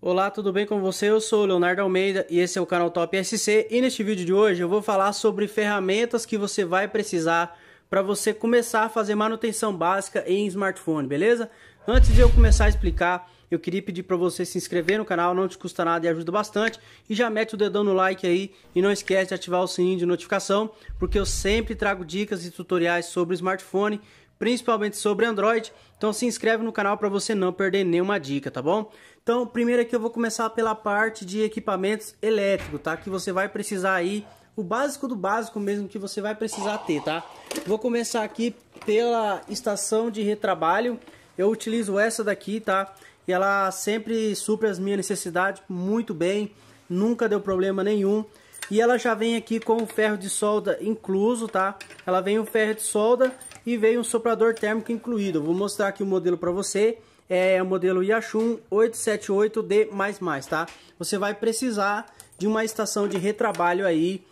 Olá, tudo bem com você? Eu sou o Leonardo Almeida e esse é o canal Top SC. E neste vídeo de hoje eu vou falar sobre ferramentas que você vai precisar para você começar a fazer manutenção básica em smartphone, beleza? Antes de eu começar a explicar eu queria pedir para você se inscrever no canal, não te custa nada e ajuda bastante. E já mete o dedão no like aí e não esquece de ativar o sininho de notificação, porque eu sempre trago dicas e tutoriais sobre smartphone, principalmente sobre Android. Então se inscreve no canal para você não perder nenhuma dica, tá bom? Então, primeiro aqui eu vou começar pela parte de equipamentos elétricos, tá? Que você vai precisar aí o básico do básico mesmo que você vai precisar ter, tá? Vou começar aqui pela estação de retrabalho. Eu utilizo essa daqui, tá? e ela sempre supre as minhas necessidades muito bem, nunca deu problema nenhum. E ela já vem aqui com o ferro de solda incluso, tá? Ela vem o ferro de solda e vem um soprador térmico incluído. vou mostrar aqui o modelo para você. É o modelo Yashun 878D++, tá? Você vai precisar de uma estação de retrabalho aí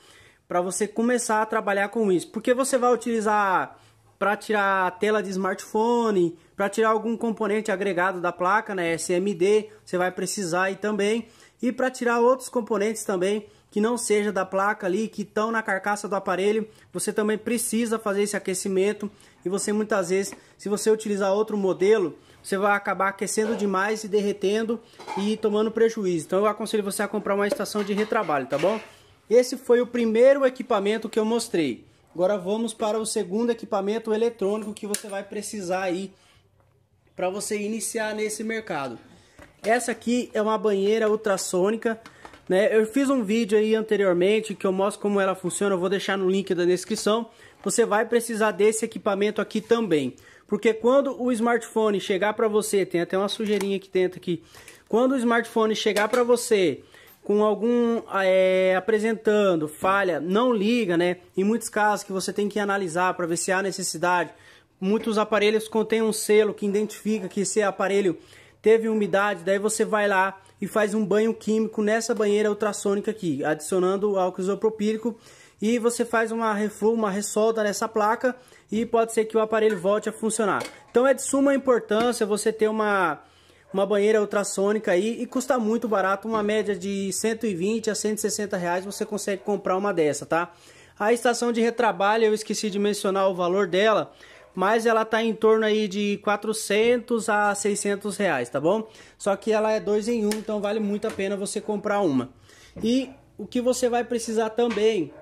para você começar a trabalhar com isso. Porque você vai utilizar para tirar a tela de smartphone, para tirar algum componente agregado da placa, né, SMD, você vai precisar aí também, e para tirar outros componentes também que não seja da placa ali, que estão na carcaça do aparelho, você também precisa fazer esse aquecimento e você muitas vezes, se você utilizar outro modelo, você vai acabar aquecendo demais e derretendo e tomando prejuízo. Então eu aconselho você a comprar uma estação de retrabalho, tá bom? Esse foi o primeiro equipamento que eu mostrei. Agora vamos para o segundo equipamento eletrônico que você vai precisar aí para você iniciar nesse mercado. Essa aqui é uma banheira ultrassônica, né? Eu fiz um vídeo aí anteriormente que eu mostro como ela funciona, eu vou deixar no link da descrição. Você vai precisar desse equipamento aqui também, porque quando o smartphone chegar para você, tem até uma sujeirinha que tenta aqui. Quando o smartphone chegar para você com algum é, apresentando falha, não liga, né? Em muitos casos que você tem que analisar para ver se há necessidade. Muitos aparelhos contêm um selo que identifica que esse aparelho teve umidade, daí você vai lá e faz um banho químico nessa banheira ultrassônica aqui, adicionando álcool isopropílico e você faz uma reflu, uma ressolda nessa placa e pode ser que o aparelho volte a funcionar. Então é de suma importância você ter uma uma banheira ultrassônica aí e custa muito barato, uma média de 120 a 160 reais você consegue comprar uma dessa, tá? A estação de retrabalho, eu esqueci de mencionar o valor dela, mas ela tá em torno aí de 400 a 600 reais, tá bom? Só que ela é dois em um, então vale muito a pena você comprar uma. E o que você vai precisar também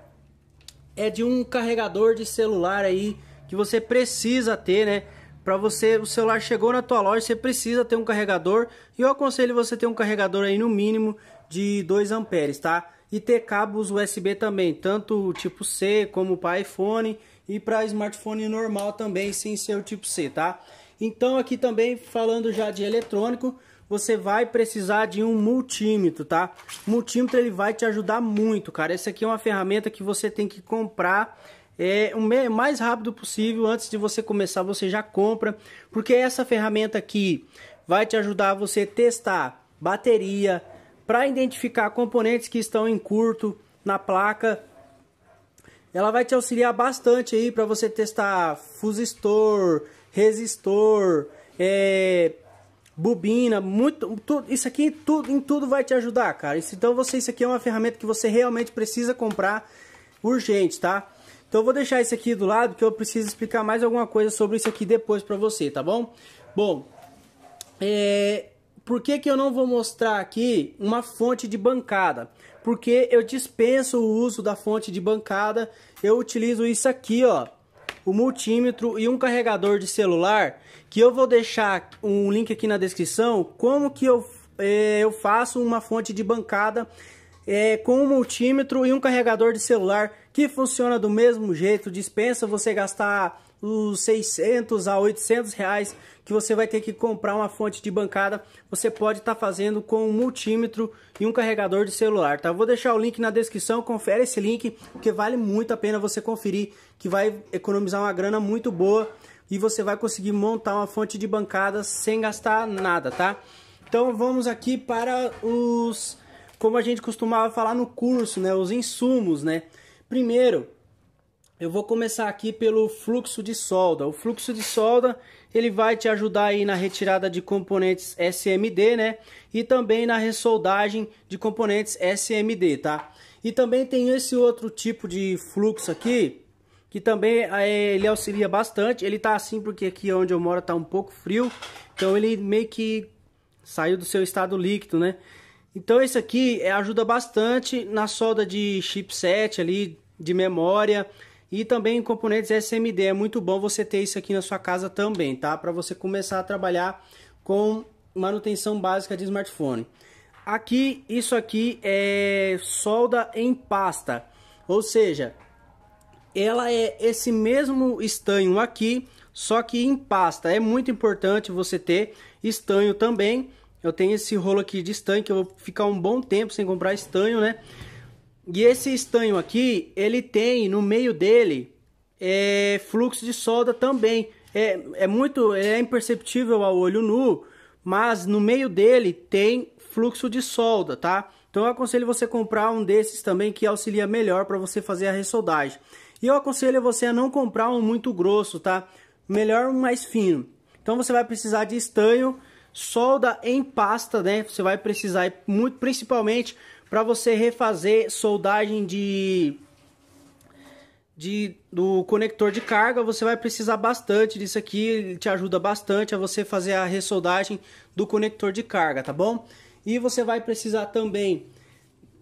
é de um carregador de celular aí que você precisa ter, né? Para você, o celular chegou na tua loja, você precisa ter um carregador. E eu aconselho você ter um carregador aí no mínimo de 2 amperes, tá? E ter cabos USB também, tanto tipo C como para iPhone e para smartphone normal também, sem ser o tipo C, tá? Então aqui também falando já de eletrônico, você vai precisar de um multímetro, tá? multímetro ele vai te ajudar muito, cara. Esse aqui é uma ferramenta que você tem que comprar é, o mais rápido possível. Antes de você começar, você já compra, porque é essa ferramenta aqui vai te ajudar a você testar bateria para identificar componentes que estão em curto na placa. Ela vai te auxiliar bastante aí para você testar fusistor, resistor, é, bobina, muito, tudo, isso aqui tudo, em tudo vai te ajudar, cara. Isso, então você, isso aqui é uma ferramenta que você realmente precisa comprar urgente, tá? Então eu vou deixar isso aqui do lado, porque eu preciso explicar mais alguma coisa sobre isso aqui depois para você, tá bom? Bom, é... por que, que eu não vou mostrar aqui uma fonte de bancada? Porque eu dispenso o uso da fonte de bancada, eu utilizo isso aqui, ó, o multímetro e um carregador de celular, que eu vou deixar um link aqui na descrição, como que eu, é, eu faço uma fonte de bancada é, com um multímetro e um carregador de celular que funciona do mesmo jeito, dispensa você gastar os 600 a 800 reais que você vai ter que comprar uma fonte de bancada, você pode estar tá fazendo com um multímetro e um carregador de celular, tá? Vou deixar o link na descrição, confere esse link, porque vale muito a pena você conferir, que vai economizar uma grana muito boa e você vai conseguir montar uma fonte de bancada sem gastar nada, tá? Então vamos aqui para os, como a gente costumava falar no curso, né? Os insumos, né? Primeiro, eu vou começar aqui pelo fluxo de solda. O fluxo de solda ele vai te ajudar aí na retirada de componentes SMD, né? E também na ressoldagem de componentes SMD, tá? E também tem esse outro tipo de fluxo aqui, que também é, ele auxilia bastante. Ele tá assim porque aqui é onde eu moro tá um pouco frio, então ele meio que saiu do seu estado líquido, né? Então esse aqui é, ajuda bastante na solda de chipset ali, de memória e também em componentes SMD. É muito bom você ter isso aqui na sua casa também, tá? Para você começar a trabalhar com manutenção básica de smartphone. Aqui, isso aqui é solda em pasta, ou seja, ela é esse mesmo estanho aqui, só que em pasta. É muito importante você ter estanho também eu tenho esse rolo aqui de estanho que eu vou ficar um bom tempo sem comprar estanho, né? E esse estanho aqui, ele tem no meio dele é, fluxo de solda também. É, é muito, é imperceptível ao olho nu, mas no meio dele tem fluxo de solda, tá? Então eu aconselho você comprar um desses também que auxilia melhor para você fazer a ressoldagem. E eu aconselho você a não comprar um muito grosso, tá? Melhor um mais fino. Então você vai precisar de estanho solda em pasta, né? Você vai precisar muito, principalmente para você refazer soldagem de, de do conector de carga, você vai precisar bastante disso aqui, ele te ajuda bastante a você fazer a ressoldagem do conector de carga, tá bom? E você vai precisar também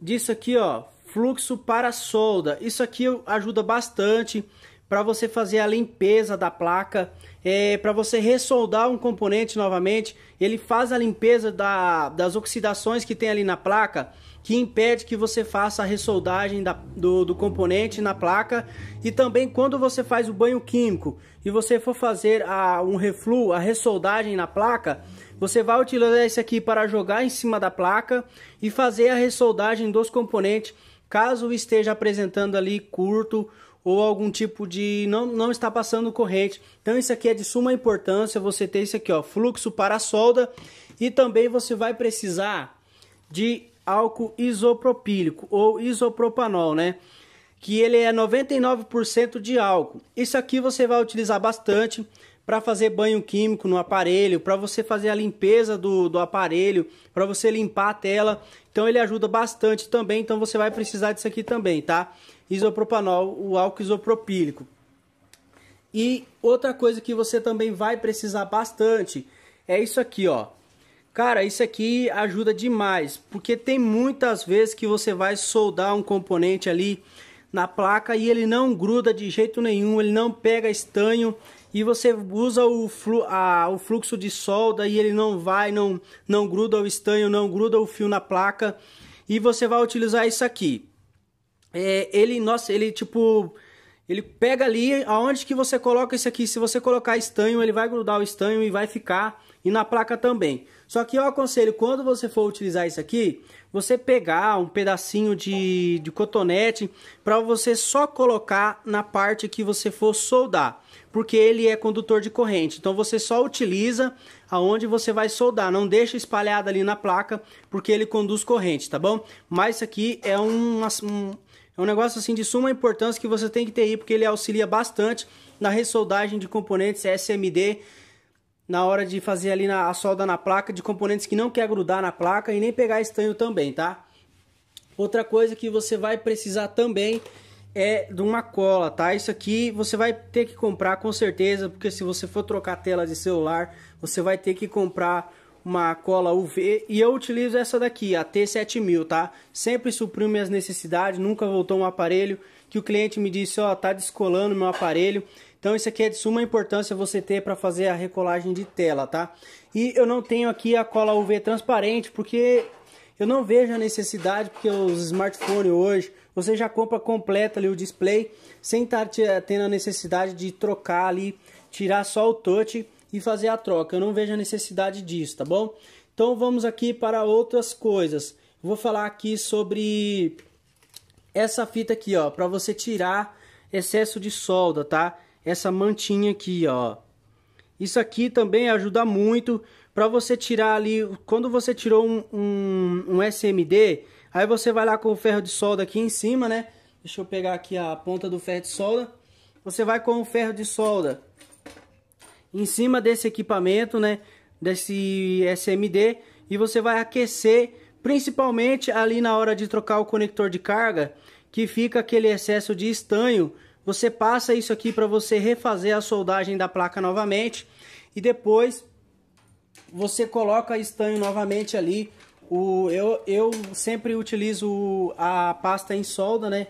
disso aqui, ó, fluxo para solda. Isso aqui ajuda bastante para você fazer a limpeza da placa, é, para você ressoldar um componente novamente. Ele faz a limpeza da, das oxidações que tem ali na placa, que impede que você faça a ressoldagem da, do, do componente na placa. E também quando você faz o banho químico e você for fazer a, um reflu, a ressoldagem na placa, você vai utilizar esse aqui para jogar em cima da placa e fazer a ressoldagem dos componentes caso esteja apresentando ali curto ou algum tipo de não, não está passando corrente. Então isso aqui é de suma importância você ter isso aqui, ó, fluxo para a solda e também você vai precisar de álcool isopropílico ou isopropanol, né? Que ele é 99% de álcool. Isso aqui você vai utilizar bastante para fazer banho químico no aparelho, para você fazer a limpeza do, do aparelho, para você limpar a tela. Então ele ajuda bastante também, então você vai precisar disso aqui também, tá? Isopropanol, o álcool isopropílico. E outra coisa que você também vai precisar bastante é isso aqui, ó. Cara, isso aqui ajuda demais, porque tem muitas vezes que você vai soldar um componente ali na placa e ele não gruda de jeito nenhum, ele não pega estanho, e você usa o, flu, a, o fluxo de solda e ele não vai, não, não gruda o estanho, não gruda o fio na placa. E você vai utilizar isso aqui. É, ele, nossa, ele tipo. Ele pega ali aonde que você coloca isso aqui. Se você colocar estanho, ele vai grudar o estanho e vai ficar. E na placa também. Só que eu aconselho, quando você for utilizar isso aqui, você pegar um pedacinho de, de cotonete para você só colocar na parte que você for soldar, porque ele é condutor de corrente. Então você só utiliza aonde você vai soldar, não deixa espalhado ali na placa, porque ele conduz corrente, tá bom? Mas isso aqui é um, um é um negócio assim de suma importância que você tem que ter aí, porque ele auxilia bastante na ressoldagem de componentes SMD na hora de fazer ali na, a solda na placa de componentes que não quer grudar na placa e nem pegar estanho também, tá? Outra coisa que você vai precisar também é de uma cola, tá? Isso aqui você vai ter que comprar com certeza, porque se você for trocar tela de celular, você vai ter que comprar uma cola UV e eu utilizo essa daqui, a T7000, tá? Sempre supriu minhas necessidades, nunca voltou um aparelho que o cliente me disse, ó, oh, tá descolando meu aparelho. Então isso aqui é de suma importância você ter para fazer a recolagem de tela, tá? E eu não tenho aqui a cola UV transparente porque eu não vejo a necessidade porque os smartphones hoje você já compra completa ali o display sem estar tendo a necessidade de trocar ali, tirar só o touch e fazer a troca. Eu não vejo a necessidade disso, tá bom? Então vamos aqui para outras coisas. Vou falar aqui sobre essa fita aqui, ó, para você tirar excesso de solda, tá? Essa mantinha aqui, ó. Isso aqui também ajuda muito para você tirar ali, quando você tirou um, um, um, SMD, aí você vai lá com o ferro de solda aqui em cima, né? Deixa eu pegar aqui a ponta do ferro de solda. Você vai com o ferro de solda em cima desse equipamento, né? Desse SMD e você vai aquecer principalmente ali na hora de trocar o conector de carga, que fica aquele excesso de estanho. Você passa isso aqui para você refazer a soldagem da placa novamente e depois você coloca estanho novamente ali. O, eu, eu sempre utilizo a pasta em solda, né?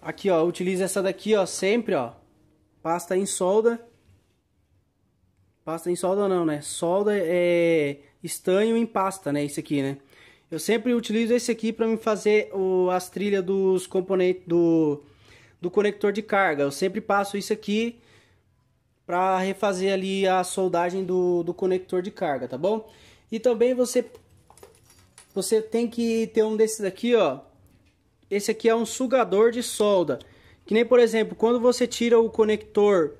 Aqui, ó, utilizo essa daqui, ó, sempre, ó. Pasta em solda. Pasta em solda não, né? Solda é estanho em pasta, né? Isso aqui, né? Eu sempre utilizo esse aqui para me fazer o, as trilhas dos componentes do, do conector de carga. Eu sempre passo isso aqui para refazer ali a soldagem do, do conector de carga, tá bom? E também você, você tem que ter um desses aqui, ó. Esse aqui é um sugador de solda. Que nem, por exemplo, quando você tira o conector...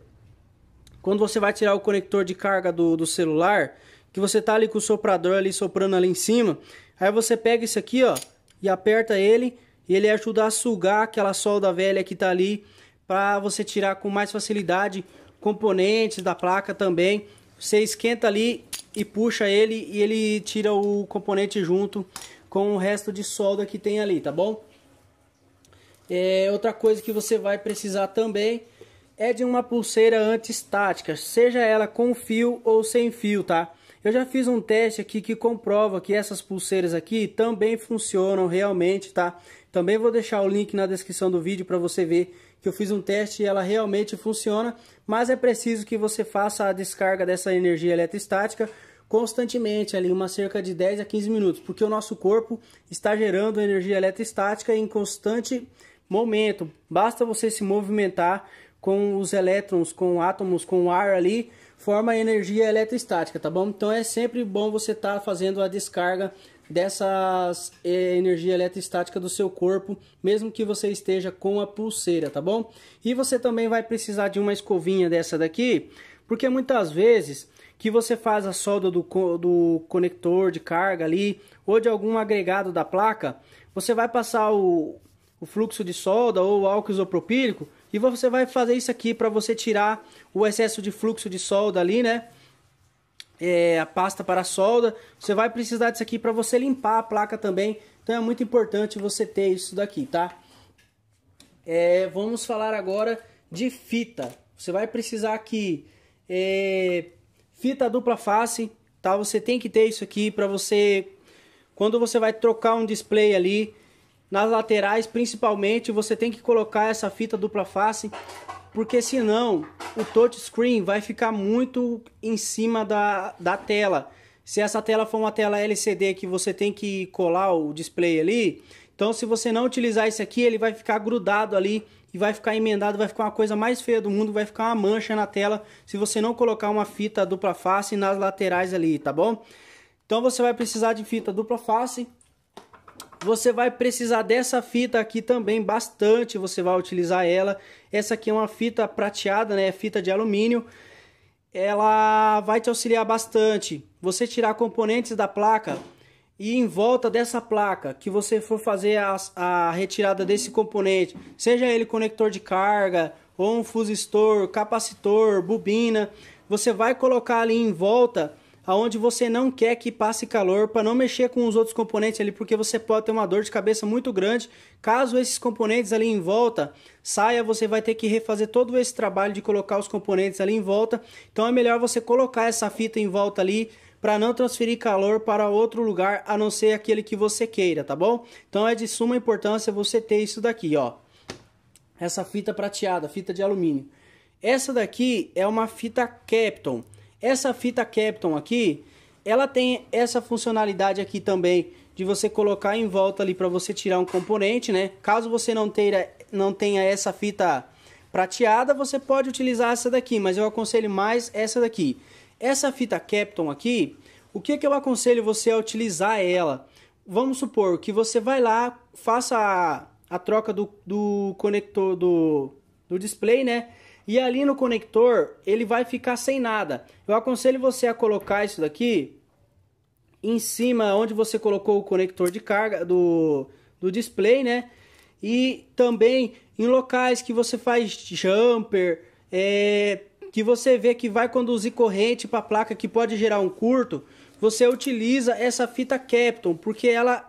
Quando você vai tirar o conector de carga do, do celular, que você tá ali com o soprador ali soprando ali em cima, Aí você pega isso aqui, ó, e aperta ele, e ele ajuda a sugar aquela solda velha que tá ali, para você tirar com mais facilidade componentes da placa também. Você esquenta ali e puxa ele, e ele tira o componente junto com o resto de solda que tem ali, tá bom? É, outra coisa que você vai precisar também é de uma pulseira antiestática, seja ela com fio ou sem fio, tá? Eu já fiz um teste aqui que comprova que essas pulseiras aqui também funcionam realmente, tá? Também vou deixar o link na descrição do vídeo para você ver que eu fiz um teste e ela realmente funciona, mas é preciso que você faça a descarga dessa energia eletrostática constantemente, ali uma cerca de 10 a 15 minutos, porque o nosso corpo está gerando energia eletrostática em constante momento. Basta você se movimentar com os elétrons, com átomos, com ar ali, forma energia eletrostática, tá bom? Então é sempre bom você estar tá fazendo a descarga dessas eh, energia eletrostática do seu corpo, mesmo que você esteja com a pulseira, tá bom? E você também vai precisar de uma escovinha dessa daqui, porque muitas vezes que você faz a solda do, do conector de carga ali, ou de algum agregado da placa, você vai passar o, o fluxo de solda ou álcool isopropílico, e você vai fazer isso aqui para você tirar o excesso de fluxo de solda ali, né? É, a pasta para a solda. Você vai precisar disso aqui para você limpar a placa também. Então é muito importante você ter isso daqui, tá? É, vamos falar agora de fita. Você vai precisar aqui é, fita dupla face, tá? Você tem que ter isso aqui para você quando você vai trocar um display ali, nas laterais, principalmente, você tem que colocar essa fita dupla face, porque senão o touchscreen vai ficar muito em cima da, da tela. Se essa tela for uma tela LCD que você tem que colar o display ali, então se você não utilizar esse aqui, ele vai ficar grudado ali e vai ficar emendado, vai ficar uma coisa mais feia do mundo, vai ficar uma mancha na tela se você não colocar uma fita dupla face nas laterais ali, tá bom? Então você vai precisar de fita dupla face, você vai precisar dessa fita aqui também bastante, você vai utilizar ela. Essa aqui é uma fita prateada, né? É fita de alumínio. Ela vai te auxiliar bastante. Você tirar componentes da placa e em volta dessa placa que você for fazer a, a retirada desse componente, seja ele conector de carga, ou um fusistor, capacitor, bobina, você vai colocar ali em volta aonde você não quer que passe calor para não mexer com os outros componentes ali, porque você pode ter uma dor de cabeça muito grande. Caso esses componentes ali em volta saia, você vai ter que refazer todo esse trabalho de colocar os componentes ali em volta. Então é melhor você colocar essa fita em volta ali para não transferir calor para outro lugar a não ser aquele que você queira, tá bom? Então é de suma importância você ter isso daqui, ó. Essa fita prateada, fita de alumínio. Essa daqui é uma fita Capton. Essa fita Capton aqui, ela tem essa funcionalidade aqui também de você colocar em volta ali para você tirar um componente, né? Caso você não tenha, não tenha essa fita prateada, você pode utilizar essa daqui, mas eu aconselho mais essa daqui. Essa fita Capton aqui, o que, que eu aconselho você a utilizar ela? Vamos supor que você vai lá, faça a, a troca do, do conector do, do display, né? E ali no conector, ele vai ficar sem nada. Eu aconselho você a colocar isso daqui em cima onde você colocou o conector de carga do, do display, né? E também em locais que você faz jumper, é, que você vê que vai conduzir corrente para a placa que pode gerar um curto, você utiliza essa fita Capton, porque ela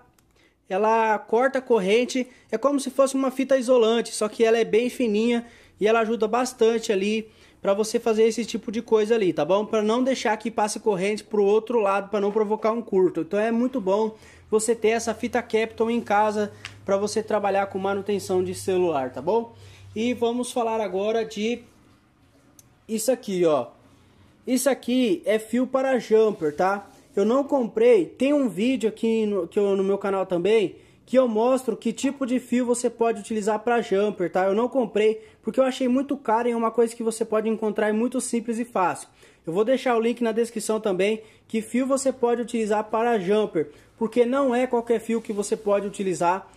ela corta a corrente, é como se fosse uma fita isolante, só que ela é bem fininha e ela ajuda bastante ali para você fazer esse tipo de coisa ali, tá bom? Para não deixar que passe corrente para o outro lado para não provocar um curto. Então é muito bom você ter essa fita Capton em casa para você trabalhar com manutenção de celular, tá bom? E vamos falar agora de isso aqui, ó. Isso aqui é fio para jumper, tá? Eu não comprei, tem um vídeo aqui no, que eu, no meu canal também que eu mostro que tipo de fio você pode utilizar para jumper, tá? Eu não comprei porque eu achei muito caro e é uma coisa que você pode encontrar é muito simples e fácil. Eu vou deixar o link na descrição também que fio você pode utilizar para jumper, porque não é qualquer fio que você pode utilizar,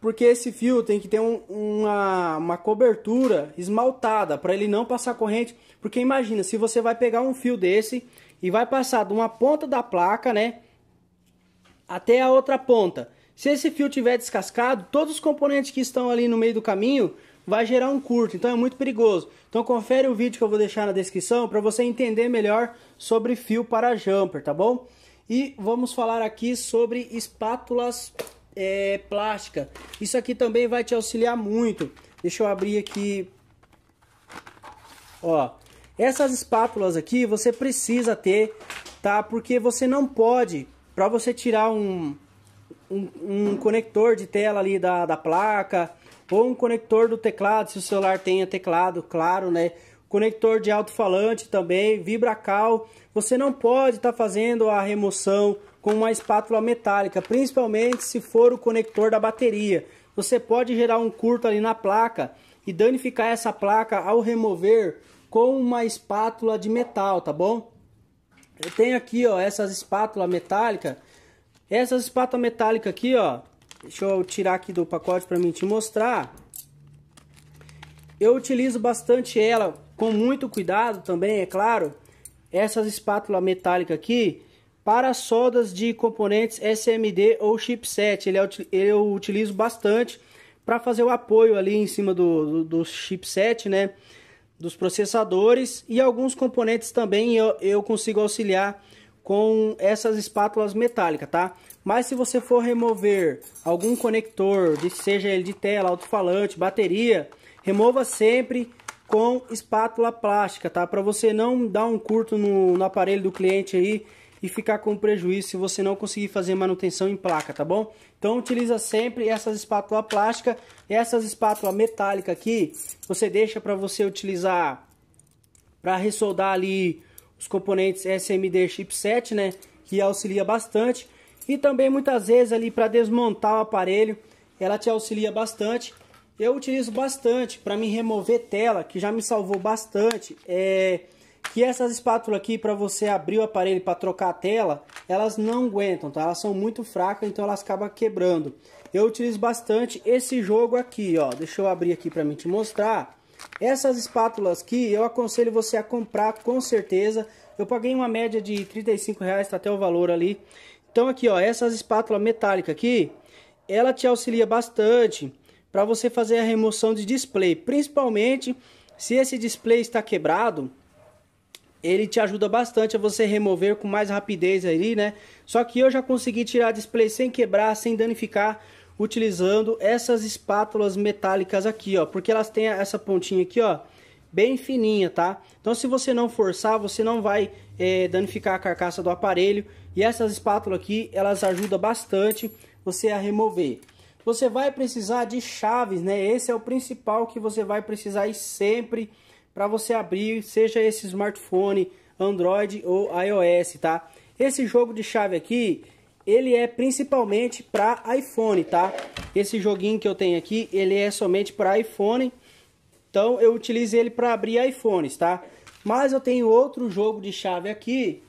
porque esse fio tem que ter um, uma, uma cobertura esmaltada para ele não passar corrente, porque imagina, se você vai pegar um fio desse e vai passar de uma ponta da placa, né, até a outra ponta, se esse fio tiver descascado, todos os componentes que estão ali no meio do caminho vai gerar um curto, então é muito perigoso. Então confere o vídeo que eu vou deixar na descrição para você entender melhor sobre fio para jumper, tá bom? E vamos falar aqui sobre espátulas é, plástica. Isso aqui também vai te auxiliar muito. Deixa eu abrir aqui. Ó, essas espátulas aqui você precisa ter, tá? Porque você não pode, para você tirar um, um, um conector de tela ali da, da placa, ou um conector do teclado, se o celular tenha teclado, claro, né? Conector de alto-falante também, vibracal. Você não pode estar tá fazendo a remoção com uma espátula metálica, principalmente se for o conector da bateria. Você pode gerar um curto ali na placa e danificar essa placa ao remover com uma espátula de metal, tá bom? Eu tenho aqui, ó, essas espátulas metálicas essa espátula metálica aqui, ó. Deixa eu tirar aqui do pacote para mim te mostrar. Eu utilizo bastante ela com muito cuidado também, é claro. Essas espátula metálica aqui para soldas de componentes SMD ou chipset. Ele é, eu utilizo bastante para fazer o apoio ali em cima do, do, do, chipset, né? Dos processadores e alguns componentes também eu, eu consigo auxiliar com essas espátulas metálicas, tá? Mas se você for remover algum conector, seja ele de tela, alto-falante, bateria, remova sempre com espátula plástica, tá? Para você não dar um curto no, no aparelho do cliente aí e ficar com prejuízo se você não conseguir fazer manutenção em placa, tá bom? Então utiliza sempre essas espátulas plásticas, essas espátulas metálicas aqui, você deixa para você utilizar para ressoldar ali os componentes SMD chipset, né, que auxilia bastante. E também muitas vezes ali para desmontar o aparelho, ela te auxilia bastante. Eu utilizo bastante para me remover tela, que já me salvou bastante. É que essas espátulas aqui para você abrir o aparelho para trocar a tela, elas não aguentam, tá? Elas são muito fracas, então elas acabam quebrando. Eu utilizo bastante esse jogo aqui, ó. Deixa eu abrir aqui para mim te mostrar. Essas espátulas aqui eu aconselho você a comprar com certeza. Eu paguei uma média de 35 reais, tá até o valor ali. Então aqui ó, essas espátulas metálicas aqui, ela te auxilia bastante para você fazer a remoção de display, principalmente se esse display está quebrado, ele te ajuda bastante a você remover com mais rapidez ali né? Só que eu já consegui tirar display sem quebrar, sem danificar utilizando essas espátulas metálicas aqui, ó, porque elas têm essa pontinha aqui, ó, bem fininha, tá? Então se você não forçar, você não vai é, danificar a carcaça do aparelho e essas espátulas aqui, elas ajudam bastante você a remover. Você vai precisar de chaves, né? Esse é o principal que você vai precisar sempre para você abrir, seja esse smartphone, Android ou iOS, tá? Esse jogo de chave aqui, ele é principalmente para iPhone, tá? Esse joguinho que eu tenho aqui, ele é somente para iPhone. Então eu utilizo ele para abrir iPhones, tá? Mas eu tenho outro jogo de chave aqui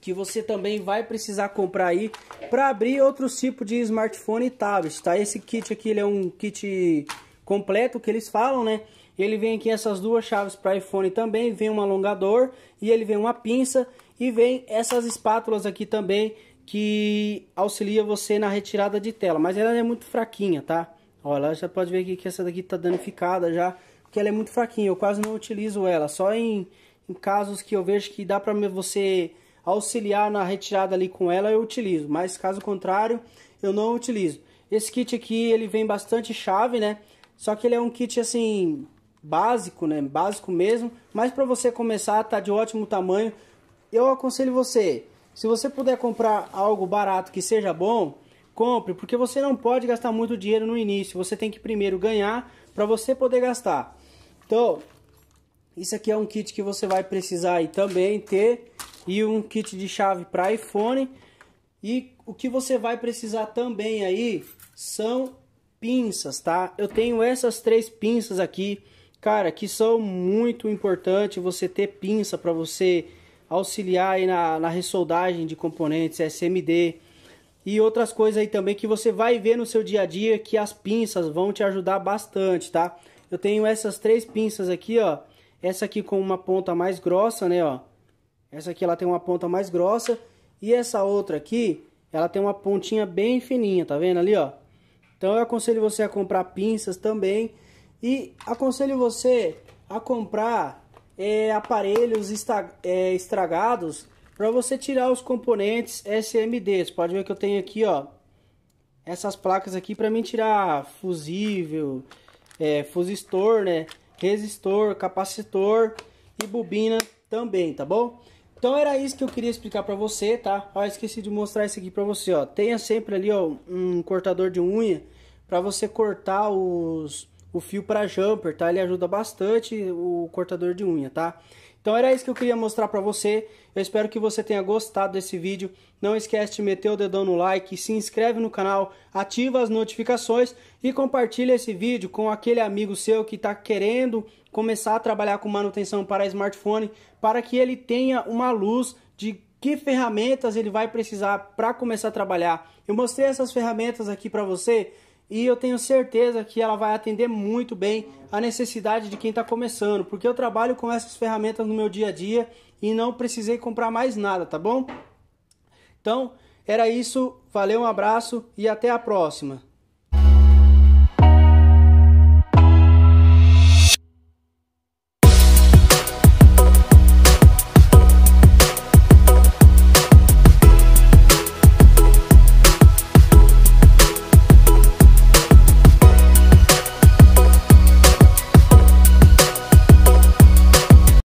que você também vai precisar comprar aí para abrir outros tipos de smartphone e tablet, tá? Esse kit aqui ele é um kit completo que eles falam, né? Ele vem aqui essas duas chaves para iPhone também, vem um alongador e ele vem uma pinça e vem essas espátulas aqui também que auxilia você na retirada de tela, mas ela é muito fraquinha, tá? Olha, já pode ver aqui que essa daqui tá danificada já, porque ela é muito fraquinha, eu quase não utilizo ela, só em, em casos que eu vejo que dá para você auxiliar na retirada ali com ela, eu utilizo, mas caso contrário, eu não utilizo. Esse kit aqui, ele vem bastante chave, né? Só que ele é um kit assim básico, né? Básico mesmo, mas para você começar tá de ótimo tamanho. Eu aconselho você se você puder comprar algo barato que seja bom, compre, porque você não pode gastar muito dinheiro no início. Você tem que primeiro ganhar para você poder gastar. Então, isso aqui é um kit que você vai precisar aí também ter e um kit de chave para iPhone. E o que você vai precisar também aí são pinças, tá? Eu tenho essas três pinças aqui, cara, que são muito importante você ter pinça para você auxiliar aí na, na ressoldagem de componentes, SMD e outras coisas aí também que você vai ver no seu dia a dia que as pinças vão te ajudar bastante, tá? Eu tenho essas três pinças aqui, ó. Essa aqui com uma ponta mais grossa, né, ó. Essa aqui ela tem uma ponta mais grossa e essa outra aqui, ela tem uma pontinha bem fininha, tá vendo ali, ó? Então eu aconselho você a comprar pinças também e aconselho você a comprar é, aparelhos é, estragados para você tirar os componentes SMDs pode ver que eu tenho aqui, ó, essas placas aqui para mim tirar fusível, é, fusistor, né, resistor, capacitor e bobina também, tá bom? Então era isso que eu queria explicar para você, tá? Ó, esqueci de mostrar isso aqui para você, ó. Tenha sempre ali, ó, um cortador de unha para você cortar os o fio para jumper, tá? Ele ajuda bastante o cortador de unha, tá? Então era isso que eu queria mostrar para você. Eu espero que você tenha gostado desse vídeo. Não esquece de meter o dedão no like, se inscreve no canal, ativa as notificações e compartilha esse vídeo com aquele amigo seu que está querendo começar a trabalhar com manutenção para smartphone, para que ele tenha uma luz de que ferramentas ele vai precisar para começar a trabalhar. Eu mostrei essas ferramentas aqui para você e eu tenho certeza que ela vai atender muito bem a necessidade de quem está começando, porque eu trabalho com essas ferramentas no meu dia a dia e não precisei comprar mais nada, tá bom? Então, era isso, valeu, um abraço e até a próxima!